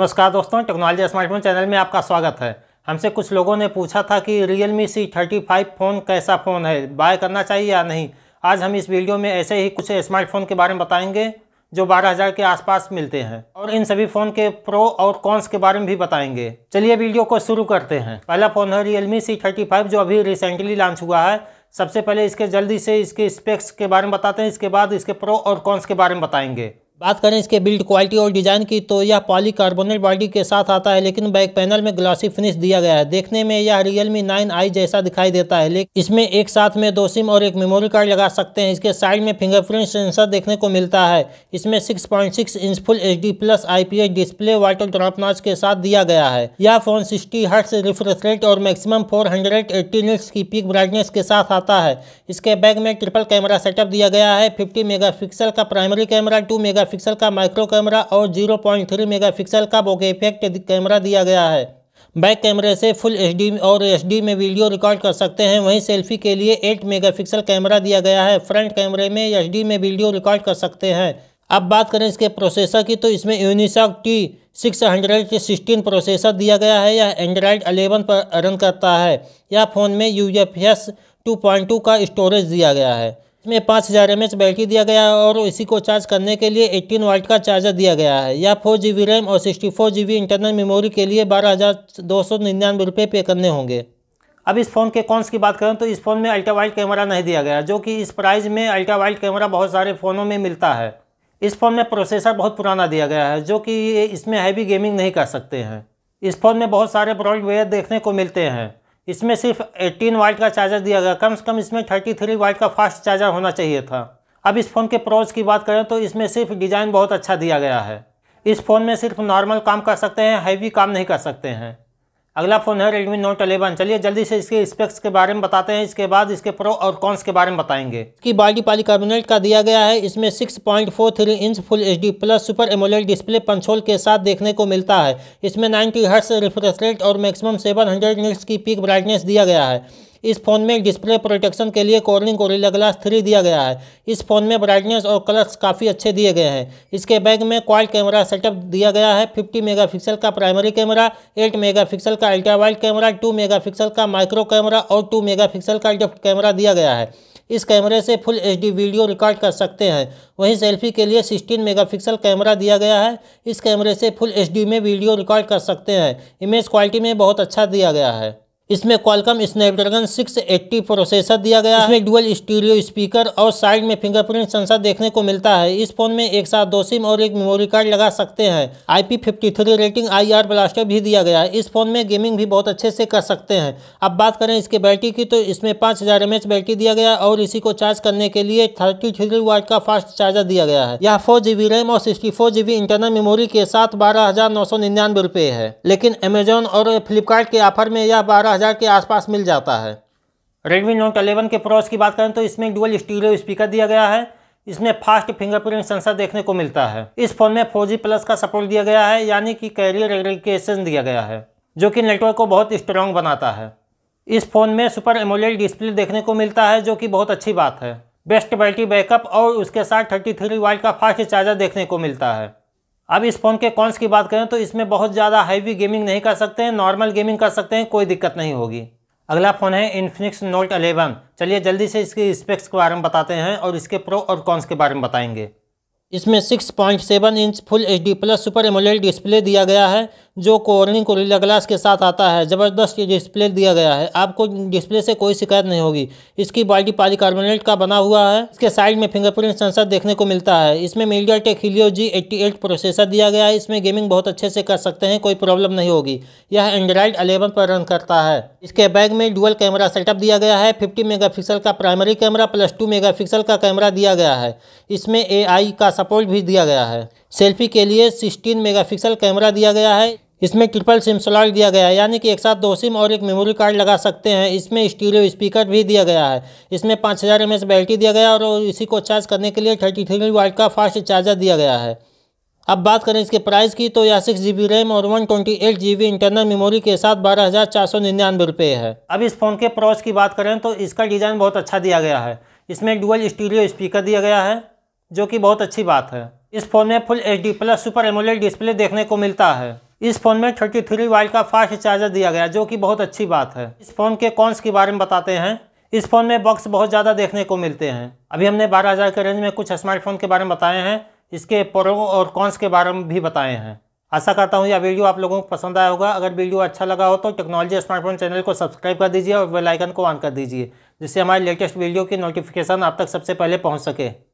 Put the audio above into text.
नमस्कार दोस्तों technology smartphone channel में आपका स्वागत है हमसे कुछ लोगों ने पूछा था कि Realme C thirty five phone कैसा फ़ोन है बाय करना चाहिए या नहीं आज हम इस वीडियो में ऐसे ही कुछ स्मार्टफोन के बारे में बताएंगे जो 12000 के आसपास मिलते हैं और इन सभी फ़ोन के प्रो और कॉन्स के बारे में भी बताएंगे चलिए वीडियो को शुरू करते हैं पहला फ़ोन है Realme C thirty five जो अभी रिसेंटली लॉन्च हुआ है सबसे पहले इसके जल्दी से इसके स्पेक्स के बारे में बताते हैं इसके बाद इसके प्रो और कॉन्स के बारे में बताएंगे बात करें इसके बिल्ड क्वालिटी और डिज़ाइन की तो यह पॉली कार्बोनेट बॉडी के साथ आता है लेकिन बैक पैनल में ग्लासी फिनिश दिया गया है देखने में यह रियल मी नाइन आई जैसा दिखाई देता है लेकिन इसमें एक साथ में दो सिम और एक मेमोरी कार्ड लगा सकते हैं इसके साइड में फिंगरप्रिंट सेंसर देखने को मिलता है इसमें six inch full H D plus I display water drop notch के साथ दिया गया है यह phone sixty hertz refresh rate और मैक्सिमम फोर हंड्रेड की पिक ब्राइटनेस के साथ आता है इसके बैग में ट्रिपल कैमरा सेटअप दिया गया है फिफ्टी मेगा का primary camera two mega megapixel का माइक्रो कैमरा और 0.3 मेगापिक्सल का बोके इफेक्ट कैमरा दिया गया है बैक कैमरे से फुल एचडी और एचडी में वीडियो रिकॉर्ड कर सकते हैं वहीं सेल्फी के लिए 8 मेगापिक्सल कैमरा दिया गया है फ्रंट कैमरे में एचडी में वीडियो रिकॉर्ड कर सकते हैं अब बात करें इसके प्रोसेसर की तो इसमें Unisoc T six hundred sixteen processor दिया गया है यह एंड्रॉयड अलेवन पर रन करता है यह फ़ोन में यू एफ टू का स्टोरेज दिया गया है में पाँच हज़ार एम बैटरी दिया गया है और इसी को चार्ज करने के लिए 18 वाल्ट का चार्जर दिया गया है यह फोर जी रैम और सिक्सटी फोर इंटरनल मेमोरी के लिए बारह हज़ार दो सौ निन्यानवे रुपये पे करने होंगे अब इस फ़ोन के कॉन्स की बात करें तो इस फ़ोन में अल्ट्रा वाइल्ड कैमरा नहीं दिया गया जो कि इस प्राइस में अल्ट्रा वाइल्ड कैमरा बहुत सारे फ़ोनों में मिलता है इस फ़ोन में प्रोसेसर बहुत पुराना दिया गया है जो कि इसमें हैवी गेमिंग नहीं कर सकते हैं इस फ़ोन में बहुत सारे ब्रॉडवेयर देखने को मिलते हैं इसमें सिर्फ 18 वाइट का चार्जर दिया गया कम से कम इसमें 33 वाइट का फास्ट चार्जर होना चाहिए था अब इस फ़ोन के प्रोज की बात करें तो इसमें सिर्फ डिज़ाइन बहुत अच्छा दिया गया है इस फ़ोन में सिर्फ नॉर्मल काम कर सकते हैं हैवी काम नहीं कर सकते हैं अगला फ़ोन है रेडमी नोट 11 चलिए जल्दी से इसके स्पेक्स के बारे में बताते हैं इसके बाद इसके प्रो और कॉन्स के बारे में बताएंगे इसकी बॉडी पॉलीकार्बोनेट का दिया गया है इसमें 6.43 inch full HD plus super AMOLED display punch hole के साथ देखने को मिलता है इसमें 90 हर्ट्स रिफ्रेश रेट और मैक्सिमम सेवन हंड्रेड की पीक ब्राइटनेस दिया गया है इस फ़ोन में डिस्प्ले प्रोटेक्शन के लिए कोरिंग कोरिला ग्लास थ्री दिया गया है इस फ़ोन में ब्राइटनेस और कलर्स काफ़ी अच्छे दिए गए हैं इसके बैग में क्वाल कैमरा सेटअप दिया गया है फिफ्टी मेगापिक्सल का प्राइमरी कैमरा एट मेगापिक्सल का अल्ट्रावाइट कैमरा टू मेगापिक्सल का माइक्रो कैमरा और टू मेगापिक्सल का डेप्थ कैमरा दिया गया है इस कैमरे से फुल एच वीडियो रिकॉर्ड कर सकते हैं वहीं सेल्फी के लिए 16 मेगापिक्सल कैमरा दिया गया है इस कैमरे से फुल एच में वीडियो रिकॉर्ड कर सकते हैं इमेज क्वालिटी में बहुत अच्छा दिया गया है इसमें क्वालकम स्नैपड्रैगन 680 प्रोसेसर दिया गया इसमें डुअल स्टीरियो स्पीकर और साइड में फिंगरप्रिंट सेंसर देखने को मिलता है इस फोन में एक साथ दो सिम और एक मेमोरी कार्ड लगा सकते हैं थ्री रेटिंग आर ब्लास्टर भी दिया गया है इस फोन में गेमिंग भी बहुत अच्छे से कर सकते हैं अब बात करें इसके बैटरी की तो इसमें पाँच हज़ार बैटरी दिया गया और इसी को चार्ज करने के लिए थर्टी थ्री वाट का फास्ट चार्जर दिया गया है यह फोर बी रैम और sixty four B internal memory के साथ बारह हजार नौ सौ निन्यानवे रुपए है लेकिन अमेजोन और फ्लिपकार्ट के ऑफर में यह बारह हज़ार के आसपास मिल जाता है रेडमी नोट 11 के प्रोस की बात करें तो इसमें डुअल स्टीरियो स्पीकर दिया गया है इसमें फास्ट फिंगरप्रिंट सेंसर देखने को मिलता है इस फ़ोन में 4G प्लस का सपोर्ट दिया गया है यानी कि कैरियर एग्रीकेशन दिया गया है जो कि नेटवर्क को बहुत स्ट्रॉन्ग बनाता है इस फ़ोन में सुपर एमोलेड डिस्प्ले देखने को मिलता है जो कि बहुत अच्छी बात है बेस्ट बैटरी बैकअप और उसके साथ 33 थ्री का फास्ट चार्जर देखने को मिलता है अब इस फ़ोन के कॉन्स की बात करें तो इसमें बहुत ज़्यादा हैवी गेमिंग नहीं कर सकते हैं नॉर्मल गेमिंग कर सकते हैं कोई दिक्कत नहीं होगी अगला फ़ोन है इन्फिनिक्स नोट 11 चलिए जल्दी से इसके स्पेक्स के बारे में बताते हैं और इसके प्रो और कॉन्स के बारे में बताएंगे इसमें 6.7 inch full H D plus super AMOLED display दिया गया है जो को कोरिला ग्लास के साथ आता है ज़बरदस्त ये डिस्प्ले दिया गया है आपको डिस्प्ले से कोई शिकायत नहीं होगी इसकी बॉडी पॉलीकार्बोनेट का बना हुआ है इसके साइड में फिंगरप्रिंट सेंसर देखने को मिलता है इसमें MediaTek Helio G eighty processor दिया गया है इसमें गेमिंग बहुत अच्छे से कर सकते हैं कोई प्रॉब्लम नहीं होगी यह एंड्राइड अलेवन पर रन करता है इसके बैग में डुअल कैमरा सेटअप दिया गया है फिफ्टी मेगा का primary camera plus two mega का कैमरा दिया गया है इसमें ए का सपोर्ट भी दिया गया है सेल्फी के लिए 16 मेगापिक्सल कैमरा दिया गया है इसमें ट्रिपल सिम स्लॉट दिया गया है यानी कि एक साथ दो सिम और एक मेमोरी कार्ड लगा सकते हैं इसमें स्टीरियो स्पीकर भी दिया गया है इसमें पाँच हज़ार एम बैटरी दिया गया है और इसी को चार्ज करने के लिए थर्टी थ्री वाइट का फास्ट चार्जर दिया गया है अब बात करें इसके प्राइस की तो यह सिक्स जी रैम और one twenty eight G internal memory के साथ बारह हज़ार चार सौ निन्यानवे रुपये है अब इस फ़ोन के प्रोस की बात करें तो इसका डिज़ाइन बहुत अच्छा दिया गया है इसमें डुअल स्टीरियो स्पीकर दिया गया है जो कि बहुत अच्छी बात है इस फ़ोन में full H D plus super AMOLED display देखने को मिलता है इस फ़ोन में 33 थ्री वाइट का फास्ट चार्जर दिया गया जो कि बहुत अच्छी बात है इस फ़ोन के कॉन्स के बारे में बताते हैं इस फ़ोन में बॉक्स बहुत ज़्यादा देखने को मिलते हैं अभी हमने 12000 के रेंज में कुछ स्मार्टफोन के बारे में बताए हैं इसके प्रो और कॉन्स के बारे में भी बताए हैं आशा करता हूँ यह वीडियो आप लोगों को पसंद आया होगा अगर वीडियो अच्छा लगा हो तो टेक्नोलॉजी स्मार्टफोन चैनल को सब्सक्राइब कर दीजिए और बेलाइकन को ऑन कर दीजिए जिससे हमारे लेटेस्ट वीडियो की नोटिफिकेशन आप तक सबसे पहले पहुँच सके